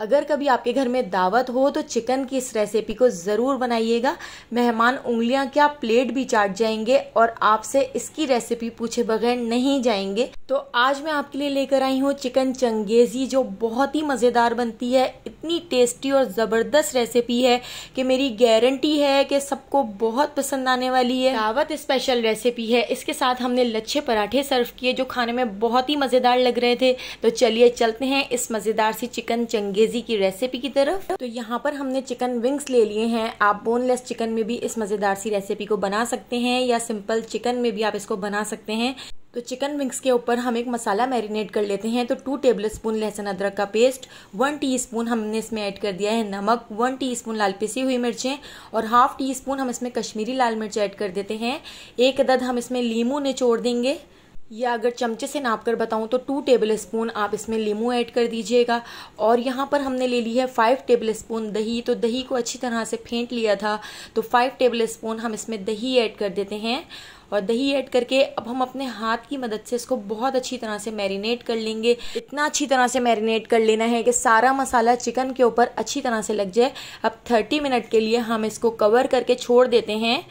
अगर कभी आपके घर में दावत हो तो चिकन की इस रेसिपी को ज़रूर बनाइएगा मेहमान उंगलियां क्या प्लेट भी चाट जाएंगे और आपसे इसकी रेसिपी पूछे बगैर नहीं जाएंगे तो आज मैं आपके लिए लेकर आई हूँ चिकन चंगेजी जो बहुत ही मज़ेदार बनती है इतनी टेस्टी और ज़बरदस्त रेसिपी है कि मेरी गारंटी है कि सबको बहुत पसंद आने वाली है दावत स्पेशल रेसिपी है इसके साथ हमने लच्छे पराठे सर्व किए जो खाने में बहुत ही मज़ेदार लग रहे थे तो चलिए चलते हैं इस मज़ेदार सी चिकन चंगेजी की रेसिपी की तरफ तो यहाँ पर हमने चिकन विंग्स ले लिए हैं आप बोनलेस चिकन में भी इस मज़ेदार सी रेसिपी को बना सकते हैं या सिंपल चिकन में भी आप इसको बना सकते हैं तो चिकन विंग्स के ऊपर हम एक मसाला मैरिनेट कर लेते हैं तो टू टेबल स्पून लहसुन अदरक का पेस्ट वन टीस्पून हमने इसमें ऐड कर दिया है नमक वन टीस्पून लाल पिसी हुई मिर्चें और हाफ टी स्पून हम इसमें कश्मीरी लाल मिर्च ऐड कर देते हैं एक अदद हम इसमें लीमू निचोड़ देंगे या अगर चमचे से नाप कर बताऊँ तो टू टेबल स्पून आप इसमें लीमू ऐड कर दीजिएगा और यहाँ पर हमने ले ली है फाइव टेबल स्पून दही तो दही को अच्छी तरह से फेंट लिया था तो फाइव टेबल स्पून हम इसमें दही ऐड कर देते हैं और दही ऐड करके अब हम अपने हाथ की मदद से इसको बहुत अच्छी तरह से मैरिनेट कर लेंगे इतना अच्छी तरह से मैरिनेट कर लेना है कि सारा मसाला चिकन के ऊपर अच्छी तरह से लग जाए अब थर्टी मिनट के लिए हम इसको कवर करके छोड़ देते हैं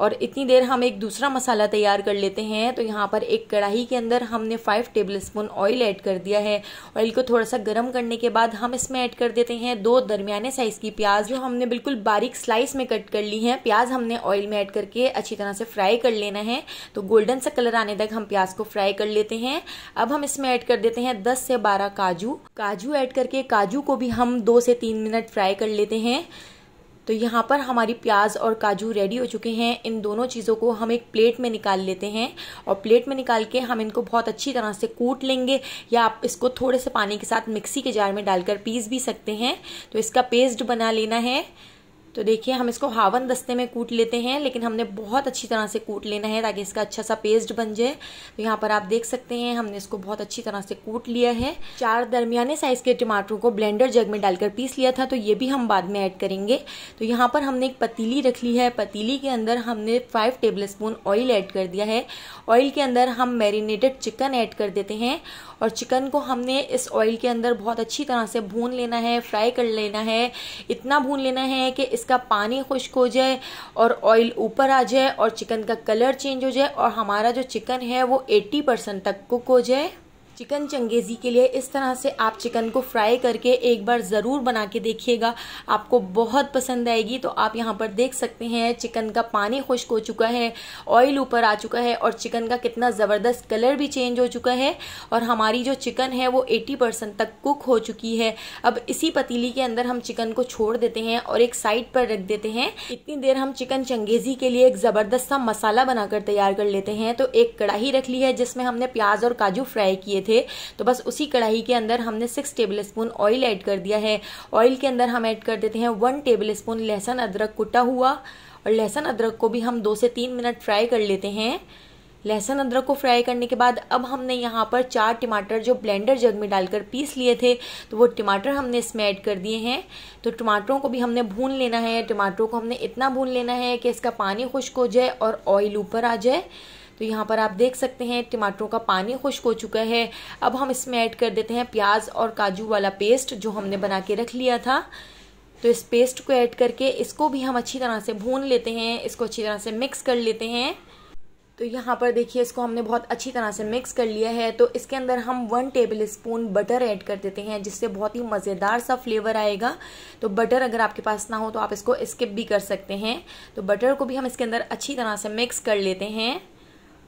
और इतनी देर हम एक दूसरा मसाला तैयार कर लेते हैं तो यहाँ पर एक कढ़ाई के अंदर हमने five tablespoon oil add कर दिया है ऑयल को थोड़ा सा गर्म करने के बाद हम इसमें ऐड कर देते हैं दो दरमियाने साइज की प्याज जो हमने बिल्कुल बारीक स्लाइस में कट कर ली है प्याज हमने ऑयल में ऐड करके अच्छी तरह से फ्राई कर लेना है तो गोल्डन सा कलर आने तक हम प्याज को फ्राई कर लेते हैं अब हम इसमें ऐड कर देते हैं दस से बारह काजू काजू ऐड करके काजू को भी हम दो से तीन मिनट फ्राई कर लेते हैं तो यहाँ पर हमारी प्याज और काजू रेडी हो चुके हैं इन दोनों चीज़ों को हम एक प्लेट में निकाल लेते हैं और प्लेट में निकाल के हम इनको बहुत अच्छी तरह से कूट लेंगे या आप इसको थोड़े से पानी के साथ मिक्सी के जार में डालकर पीस भी सकते हैं तो इसका पेस्ट बना लेना है तो देखिए हम इसको हावन दस्ते में कूट लेते हैं लेकिन हमने बहुत अच्छी तरह से कूट लेना है ताकि इसका अच्छा सा पेस्ट बन जाए तो यहाँ पर आप देख सकते हैं हमने इसको बहुत अच्छी तरह से कूट लिया है चार दरमियाने साइज़ के टमाटरों को ब्लेंडर जग में डालकर पीस लिया था तो ये भी हम बाद में ऐड करेंगे तो यहाँ पर हमने एक पतीली रख ली है पतीली के अंदर हमने five tablespoon oil add कर दिया है ऑयल के अंदर हम मैरिनेटेड चिकन ऐड कर देते हैं और चिकन को हमने इस ऑयल के अंदर बहुत अच्छी तरह से भून लेना है फ्राई कर लेना है इतना भून लेना है कि इस इसका पानी खुश्क हो जाए और ऑयल ऊपर आ जाए और चिकन का कलर चेंज हो जाए और हमारा जो चिकन है वो 80 परसेंट तक कुक हो जाए चिकन चंगेज़ी के लिए इस तरह से आप चिकन को फ्राई करके एक बार ज़रूर बना के देखिएगा आपको बहुत पसंद आएगी तो आप यहाँ पर देख सकते हैं चिकन का पानी खुश्क हो चुका है ऑयल ऊपर आ चुका है और चिकन का कितना ज़बरदस्त कलर भी चेंज हो चुका है और हमारी जो चिकन है वो 80 परसेंट तक कुक हो चुकी है अब इसी पतीली के अंदर हम चिकन को छोड़ देते हैं और एक साइड पर रख देते हैं इतनी देर हम चिकन चंगेज़ी के लिए एक ज़बरदस्त सा मसाला बनाकर तैयार कर लेते हैं तो एक कढ़ाई रख ली है जिसमें हमने प्याज और काजू फ्राई किए थे तो बस उसी कढ़ाई के अंदर हमने six tablespoon oil add कर दिया है ऑयल के अंदर हम ऐड कर देते हैं वन टेबल स्पून लहसुन अदरक कुटा हुआ और लहसुन अदरक को भी हम दो से तीन मिनट फ्राई कर लेते हैं लहसुन अदरक को फ्राई करने के बाद अब हमने यहाँ पर चार टमाटर जो ब्लेंडर जग में डालकर पीस लिए थे तो वो टमाटर हमने इसमें ऐड कर दिए हैं तो टमाटरों को भी हमने भून लेना है टमाटरों को हमने इतना भून लेना है कि इसका पानी खुश्क हो जाए और ऑयल ऊपर आ जाए तो यहाँ पर आप देख सकते हैं टमाटरों का पानी खुश्क हो चुका है अब हम इसमें ऐड कर देते हैं प्याज और काजू वाला पेस्ट जो हमने बना के रख लिया था तो इस पेस्ट को ऐड करके इसको भी हम अच्छी तरह से भून लेते हैं इसको अच्छी तरह से मिक्स कर लेते हैं तो यहाँ पर देखिए इसको हमने बहुत अच्छी तरह से मिक्स कर लिया है तो इसके अंदर हम one tablespoon butter add कर देते हैं जिससे बहुत ही मज़ेदार सा फ्लेवर आएगा तो बटर अगर आपके पास ना हो तो आप इसको स्किप भी कर सकते हैं तो बटर को भी हम इसके अंदर अच्छी तरह से मिक्स कर लेते हैं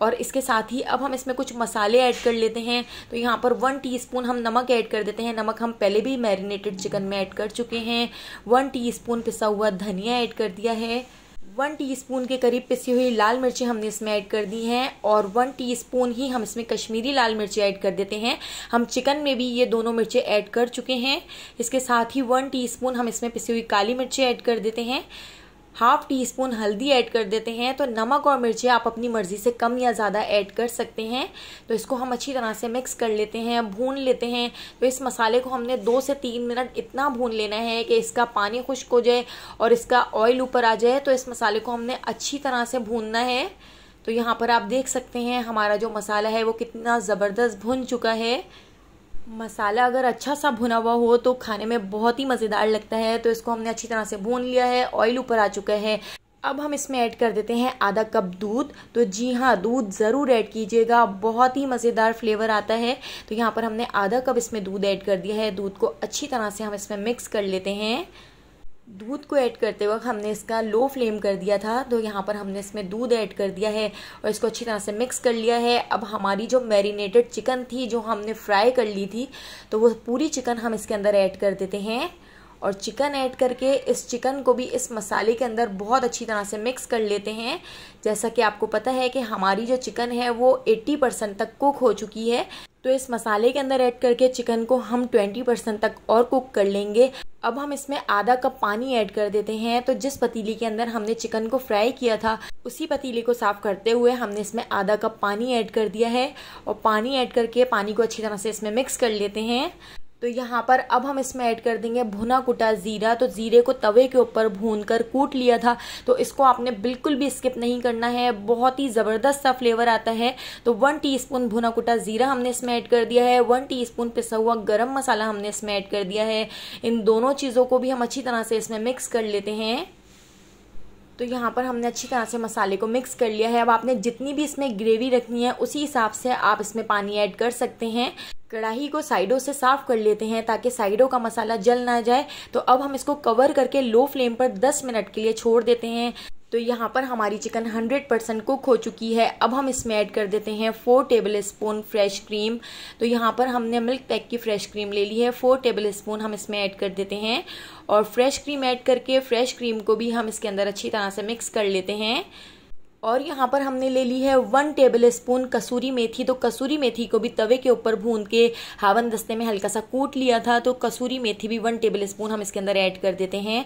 और इसके साथ ही अब हम इसमें कुछ मसाले ऐड कर लेते हैं तो यहाँ पर वन टीस्पून हम नमक ऐड कर देते हैं नमक हम पहले भी मैरिनेटेड चिकन में ऐड कर चुके हैं वन टीस्पून पिसा हुआ धनिया ऐड कर दिया है वन टीस्पून के करीब पिसी हुई लाल मिर्ची हमने इसमें ऐड कर दी हैं और वन टीस्पून ही हम इसमें कश्मीरी लाल मिर्ची ऐड कर देते हैं हम चिकन में भी ये दोनों मिर्चें ऐड कर चुके हैं इसके साथ ही वन टीस्पून हम इसमें पिसी हुई काली मिर्ची ऐड कर देते हैं हाफ टी स्पून हल्दी ऐड कर देते हैं तो नमक और मिर्ची आप अपनी मर्ज़ी से कम या ज़्यादा ऐड कर सकते हैं तो इसको हम अच्छी तरह से मिक्स कर लेते हैं भून लेते हैं तो इस मसाले को हमने दो से तीन मिनट इतना भून लेना है कि इसका पानी खुश्क हो जाए और इसका ऑयल ऊपर आ जाए तो इस मसाले को हमने अच्छी तरह से भूनना है तो यहाँ पर आप देख सकते हैं हमारा जो मसाला है वो कितना ज़बरदस्त भुन चुका है मसाला अगर अच्छा सा भुना हुआ हो तो खाने में बहुत ही मज़ेदार लगता है तो इसको हमने अच्छी तरह से भून लिया है ऑयल ऊपर आ चुका है अब हम इसमें ऐड कर देते हैं आधा कप दूध तो जी हाँ दूध ज़रूर ऐड कीजिएगा बहुत ही मज़ेदार फ्लेवर आता है तो यहाँ पर हमने आधा कप इसमें दूध ऐड कर दिया है दूध को अच्छी तरह से हम इसमें मिक्स कर लेते हैं दूध को ऐड करते वक्त हमने इसका लो फ्लेम कर दिया था तो यहाँ पर हमने इसमें दूध ऐड कर दिया है और इसको अच्छी तरह से मिक्स कर लिया है अब हमारी जो मैरिनेटेड चिकन थी जो हमने फ्राई कर ली थी तो वो पूरी चिकन हम इसके अंदर ऐड कर देते हैं और चिकन ऐड करके इस चिकन को भी इस मसाले के अंदर बहुत अच्छी तरह से मिक्स कर लेते हैं जैसा कि आपको पता है कि हमारी जो चिकन है वो 80 परसेंट तक कुक हो चुकी है तो इस मसाले के अंदर ऐड करके चिकन को हम 20 परसेंट तक और कुक कर लेंगे अब हम इसमें आधा कप पानी ऐड कर देते हैं तो जिस पतीली के अंदर हमने चिकन को फ्राई किया था उसी पतीली को साफ़ करते हुए हमने इसमें आधा कप पानी ऐड कर दिया है और पानी ऐड करके पानी को अच्छी तरह से इसमें मिक्स कर लेते हैं तो यहाँ पर अब हम इसमें ऐड कर देंगे भुना कुटा ज़ीरा तो ज़ीरे को तवे के ऊपर भून कर कूट लिया था तो इसको आपने बिल्कुल भी स्किप नहीं करना है बहुत ही ज़बरदस्त सा फ्लेवर आता है तो वन टीस्पून भुना कुटा ज़ीरा हमने इसमें ऐड कर दिया है वन टीस्पून पिसा हुआ गर्म मसाला हमने इसमें ऐड कर दिया है इन दोनों चीज़ों को भी हम अच्छी तरह से इसमें मिक्स कर लेते हैं तो यहाँ पर हमने अच्छी तरह से मसाले को मिक्स कर लिया है अब आपने जितनी भी इसमें ग्रेवी रखनी है उसी हिसाब से आप इसमें पानी ऐड कर सकते हैं कढ़ाई को साइडों से साफ कर लेते हैं ताकि साइडों का मसाला जल ना जाए तो अब हम इसको कवर करके लो फ्लेम पर 10 मिनट के लिए छोड़ देते हैं तो यहाँ पर हमारी चिकन 100 परसेंट कुक हो चुकी है अब हम इसमें ऐड कर देते हैं 4 टेबल स्पून फ्रेश क्रीम तो यहाँ पर हमने मिल्क पैक की फ्रेश क्रीम ले ली है 4 टेबल स्पून हम इसमें ऐड कर देते हैं और फ्रेश क्रीम ऐड करके फ्रेश क्रीम को भी हम इसके अंदर अच्छी तरह से मिक्स कर लेते हैं और यहाँ पर हमने ले ली है वन टेबल स्पून कसूरी मेथी तो कसूरी मेथी को भी तवे के ऊपर भून के हावन दस्ते में हल्का सा कूट लिया था तो कसूरी मेथी भी वन टेबल स्पून हम इसके अंदर ऐड कर देते हैं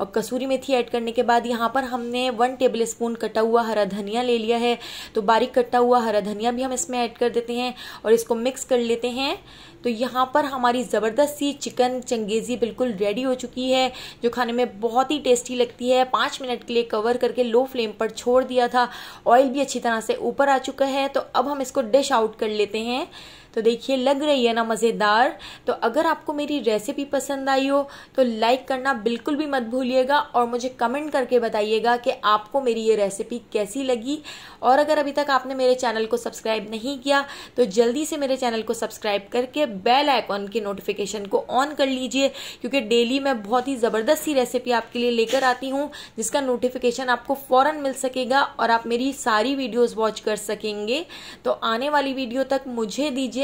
और कसूरी मेथी ऐड करने के बाद यहाँ पर हमने वन टेबल स्पून कटा हुआ हरा धनिया ले लिया है तो बारीक कटा हुआ हरा धनिया भी हम इसमें ऐड कर देते हैं और इसको मिक्स कर लेते हैं तो यहाँ पर हमारी ज़बरदस्त सी चिकन चंगेज़ी बिल्कुल रेडी हो चुकी है जो खाने में बहुत ही टेस्टी लगती है पाँच मिनट के लिए कवर करके लो फ्लेम पर छोड़ दिया था ऑयल भी अच्छी तरह से ऊपर आ चुका है तो अब हम इसको डिश आउट कर लेते हैं तो देखिए लग रही है ना मज़ेदार तो अगर आपको मेरी रेसिपी पसंद आई हो तो लाइक करना बिल्कुल भी मत भूलिएगा और मुझे कमेंट करके बताइएगा कि आपको मेरी ये रेसिपी कैसी लगी और अगर अभी तक आपने मेरे चैनल को सब्सक्राइब नहीं किया तो जल्दी से मेरे चैनल को सब्सक्राइब करके बेल आइकॉन की नोटिफिकेशन को ऑन कर लीजिए क्योंकि डेली मैं बहुत ही ज़बरदस्त सी रेसिपी आपके लिए लेकर आती हूँ जिसका नोटिफिकेशन आपको फ़ौरन मिल सकेगा और आप मेरी सारी वीडियोज़ वॉच कर सकेंगे तो आने वाली वीडियो तक मुझे दीजिए